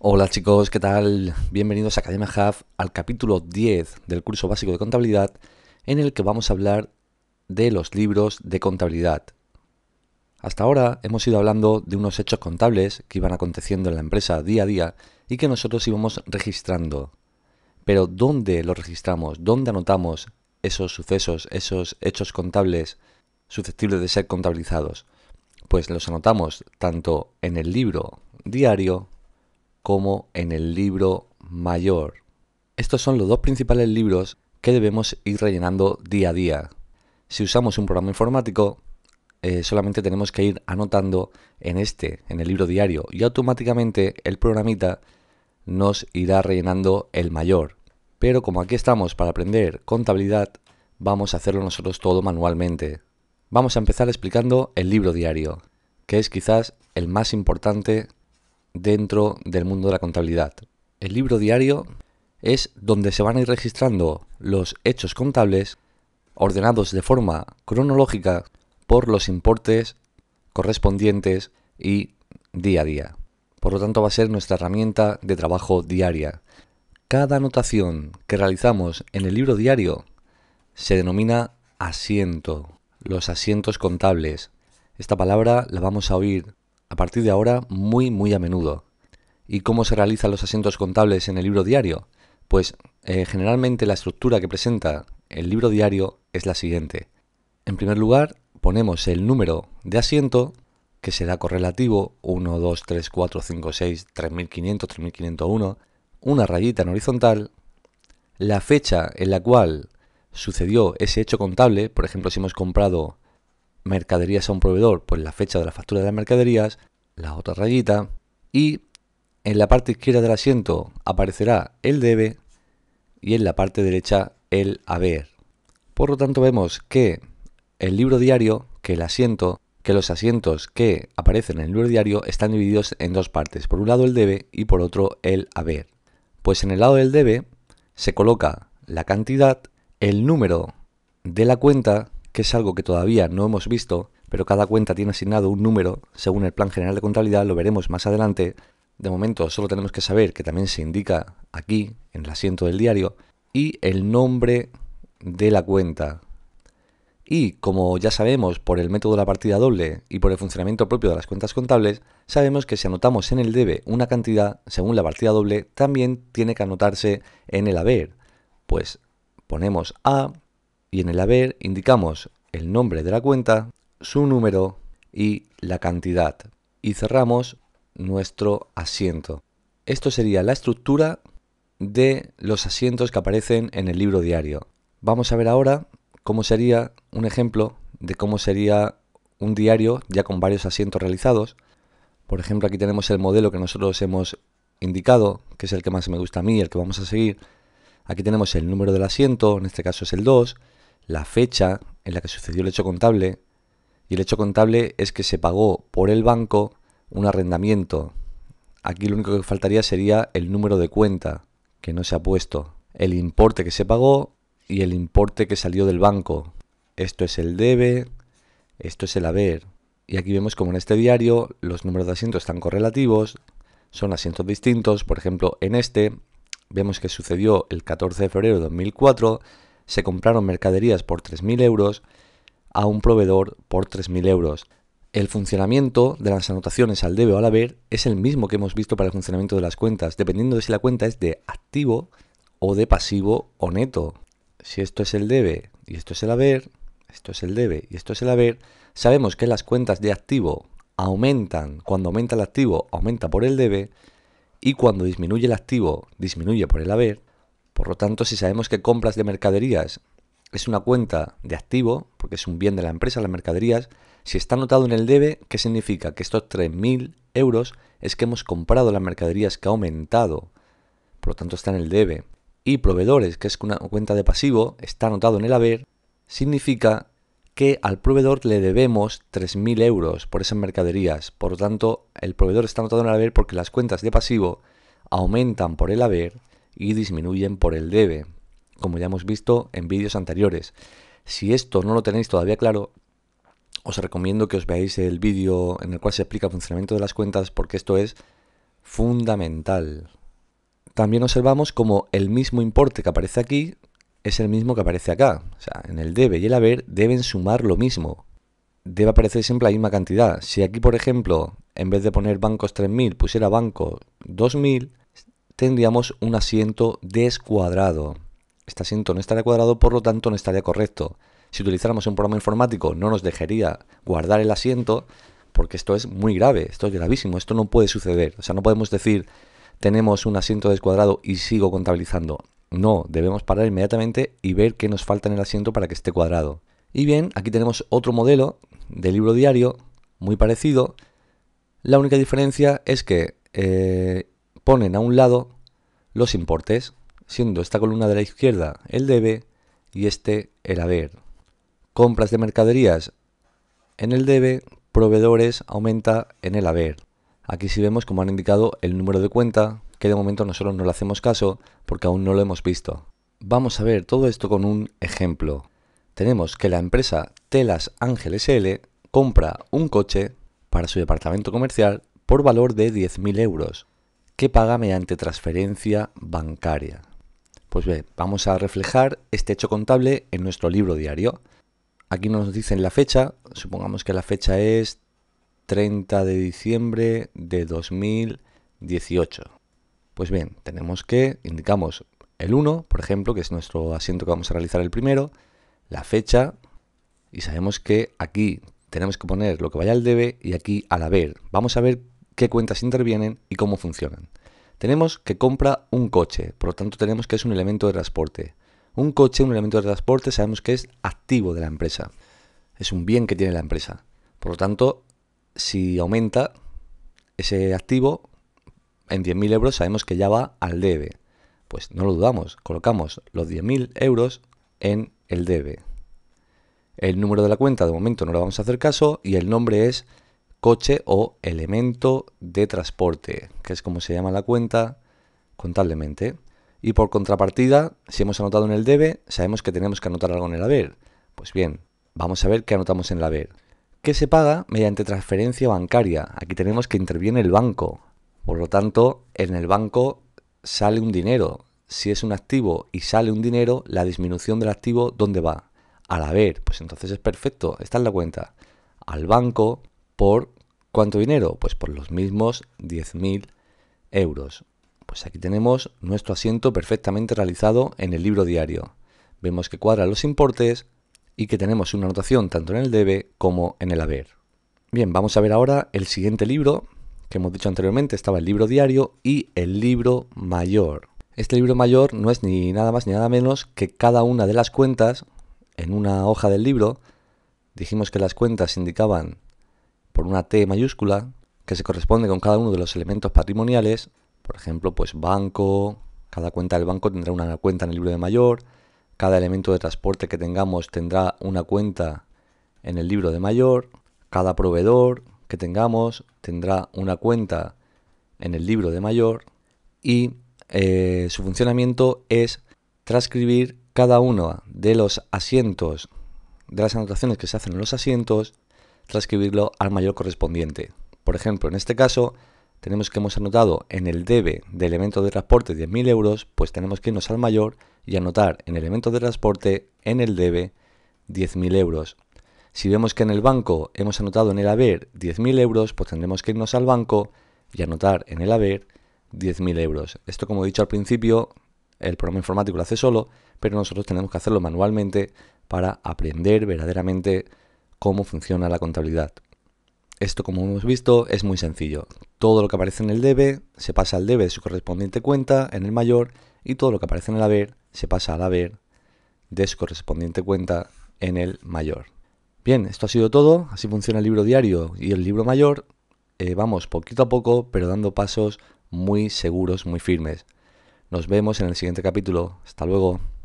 Hola chicos, ¿qué tal? Bienvenidos a Academia Hub al capítulo 10 del curso básico de contabilidad en el que vamos a hablar de los libros de contabilidad. Hasta ahora hemos ido hablando de unos hechos contables que iban aconteciendo en la empresa día a día y que nosotros íbamos registrando. Pero ¿dónde los registramos? ¿Dónde anotamos esos sucesos, esos hechos contables susceptibles de ser contabilizados? Pues los anotamos tanto en el libro diario como en el libro mayor. Estos son los dos principales libros que debemos ir rellenando día a día. Si usamos un programa informático, eh, solamente tenemos que ir anotando en este, en el libro diario, y automáticamente el programita nos irá rellenando el mayor. Pero como aquí estamos para aprender contabilidad, vamos a hacerlo nosotros todo manualmente. Vamos a empezar explicando el libro diario, que es quizás el más importante dentro del mundo de la contabilidad. El libro diario es donde se van a ir registrando los hechos contables ordenados de forma cronológica por los importes correspondientes y día a día. Por lo tanto, va a ser nuestra herramienta de trabajo diaria. Cada anotación que realizamos en el libro diario se denomina asiento, los asientos contables. Esta palabra la vamos a oír a partir de ahora muy muy a menudo. ¿Y cómo se realizan los asientos contables en el libro diario? Pues eh, generalmente la estructura que presenta el libro diario es la siguiente. En primer lugar, ponemos el número de asiento, que será correlativo 1, 2, 3, 4, 5, 6, 3500, 3501, una rayita en horizontal, la fecha en la cual sucedió ese hecho contable, por ejemplo, si hemos comprado mercaderías a un proveedor, pues la fecha de la factura de las mercaderías, la otra rayita, y en la parte izquierda del asiento aparecerá el debe y en la parte derecha el haber. Por lo tanto vemos que el libro diario, que el asiento, que los asientos que aparecen en el libro diario están divididos en dos partes, por un lado el debe y por otro el haber. Pues en el lado del debe se coloca la cantidad, el número de la cuenta que es algo que todavía no hemos visto, pero cada cuenta tiene asignado un número según el Plan General de Contabilidad, lo veremos más adelante. De momento solo tenemos que saber que también se indica aquí, en el asiento del diario, y el nombre de la cuenta. Y como ya sabemos por el método de la partida doble y por el funcionamiento propio de las cuentas contables, sabemos que si anotamos en el debe una cantidad según la partida doble, también tiene que anotarse en el haber. Pues ponemos A y en el haber indicamos el nombre de la cuenta, su número y la cantidad y cerramos nuestro asiento. Esto sería la estructura de los asientos que aparecen en el libro diario. Vamos a ver ahora cómo sería un ejemplo de cómo sería un diario ya con varios asientos realizados. Por ejemplo, aquí tenemos el modelo que nosotros hemos indicado, que es el que más me gusta a mí, el que vamos a seguir. Aquí tenemos el número del asiento, en este caso es el 2, la fecha en la que sucedió el hecho contable y el hecho contable es que se pagó por el banco un arrendamiento. Aquí lo único que faltaría sería el número de cuenta, que no se ha puesto, el importe que se pagó y el importe que salió del banco. Esto es el debe, esto es el haber. Y aquí vemos como en este diario los números de asientos están correlativos, son asientos distintos, por ejemplo en este vemos que sucedió el 14 de febrero de 2004 se compraron mercaderías por 3.000 euros a un proveedor por 3.000 euros. El funcionamiento de las anotaciones al debe o al haber es el mismo que hemos visto para el funcionamiento de las cuentas, dependiendo de si la cuenta es de activo o de pasivo o neto. Si esto es el debe y esto es el haber, esto es el debe y esto es el haber, sabemos que las cuentas de activo aumentan, cuando aumenta el activo aumenta por el debe y cuando disminuye el activo disminuye por el haber por lo tanto, si sabemos que compras de mercaderías es una cuenta de activo, porque es un bien de la empresa, las mercaderías, si está anotado en el debe, ¿qué significa? Que estos 3.000 euros es que hemos comprado las mercaderías que ha aumentado. Por lo tanto, está en el debe. Y proveedores, que es una cuenta de pasivo, está anotado en el haber, significa que al proveedor le debemos 3.000 euros por esas mercaderías. Por lo tanto, el proveedor está anotado en el haber porque las cuentas de pasivo aumentan por el haber y disminuyen por el debe, como ya hemos visto en vídeos anteriores. Si esto no lo tenéis todavía claro, os recomiendo que os veáis el vídeo en el cual se explica el funcionamiento de las cuentas porque esto es fundamental. También observamos como el mismo importe que aparece aquí es el mismo que aparece acá. O sea, en el debe y el haber deben sumar lo mismo. Debe aparecer siempre la misma cantidad. Si aquí, por ejemplo, en vez de poner bancos 3.000, pusiera banco 2.000, tendríamos un asiento descuadrado. Este asiento no estaría cuadrado, por lo tanto no estaría correcto. Si utilizáramos un programa informático no nos dejaría guardar el asiento porque esto es muy grave, esto es gravísimo, esto no puede suceder. O sea, no podemos decir tenemos un asiento descuadrado y sigo contabilizando. No, debemos parar inmediatamente y ver qué nos falta en el asiento para que esté cuadrado. Y bien, aquí tenemos otro modelo de libro diario muy parecido. La única diferencia es que eh, ponen a un lado los importes, siendo esta columna de la izquierda el debe y este el haber. Compras de mercaderías en el debe, proveedores aumenta en el haber. Aquí sí vemos como han indicado el número de cuenta, que de momento nosotros no le hacemos caso porque aún no lo hemos visto. Vamos a ver todo esto con un ejemplo. Tenemos que la empresa Telas Ángeles L compra un coche para su departamento comercial por valor de 10.000 euros que paga mediante transferencia bancaria. Pues bien, vamos a reflejar este hecho contable en nuestro libro diario. Aquí nos dicen la fecha, supongamos que la fecha es 30 de diciembre de 2018. Pues bien, tenemos que indicamos el 1, por ejemplo, que es nuestro asiento que vamos a realizar el primero, la fecha, y sabemos que aquí tenemos que poner lo que vaya al debe y aquí al haber. Vamos a ver qué cuentas intervienen y cómo funcionan. Tenemos que compra un coche, por lo tanto tenemos que es un elemento de transporte. Un coche, un elemento de transporte, sabemos que es activo de la empresa. Es un bien que tiene la empresa. Por lo tanto, si aumenta ese activo en 10.000 euros, sabemos que ya va al debe. Pues no lo dudamos, colocamos los 10.000 euros en el debe. El número de la cuenta de momento no le vamos a hacer caso y el nombre es coche o elemento de transporte, que es como se llama la cuenta contablemente. Y por contrapartida, si hemos anotado en el debe, sabemos que tenemos que anotar algo en el haber. Pues bien, vamos a ver qué anotamos en el haber. ¿Qué se paga mediante transferencia bancaria. Aquí tenemos que interviene el banco. Por lo tanto, en el banco sale un dinero. Si es un activo y sale un dinero, la disminución del activo, ¿dónde va? Al haber. Pues entonces es perfecto. Está en la cuenta. Al banco ¿Por cuánto dinero? Pues por los mismos 10.000 euros. Pues aquí tenemos nuestro asiento perfectamente realizado en el libro diario. Vemos que cuadra los importes y que tenemos una anotación tanto en el debe como en el haber. Bien, vamos a ver ahora el siguiente libro, que hemos dicho anteriormente estaba el libro diario y el libro mayor. Este libro mayor no es ni nada más ni nada menos que cada una de las cuentas en una hoja del libro. Dijimos que las cuentas indicaban por una T mayúscula que se corresponde con cada uno de los elementos patrimoniales, por ejemplo, pues banco, cada cuenta del banco tendrá una cuenta en el libro de mayor, cada elemento de transporte que tengamos tendrá una cuenta en el libro de mayor, cada proveedor que tengamos tendrá una cuenta en el libro de mayor y eh, su funcionamiento es transcribir cada uno de los asientos, de las anotaciones que se hacen en los asientos transcribirlo al mayor correspondiente. Por ejemplo, en este caso tenemos que hemos anotado en el debe de elemento de transporte 10.000 euros, pues tenemos que irnos al mayor y anotar en elemento de transporte en el debe 10.000 euros. Si vemos que en el banco hemos anotado en el haber 10.000 euros, pues tendremos que irnos al banco y anotar en el haber 10.000 euros. Esto, como he dicho al principio, el programa informático lo hace solo, pero nosotros tenemos que hacerlo manualmente para aprender verdaderamente cómo funciona la contabilidad. Esto, como hemos visto, es muy sencillo. Todo lo que aparece en el debe se pasa al debe de su correspondiente cuenta en el mayor y todo lo que aparece en el haber se pasa al haber de su correspondiente cuenta en el mayor. Bien, esto ha sido todo. Así funciona el libro diario y el libro mayor. Eh, vamos poquito a poco, pero dando pasos muy seguros, muy firmes. Nos vemos en el siguiente capítulo. Hasta luego.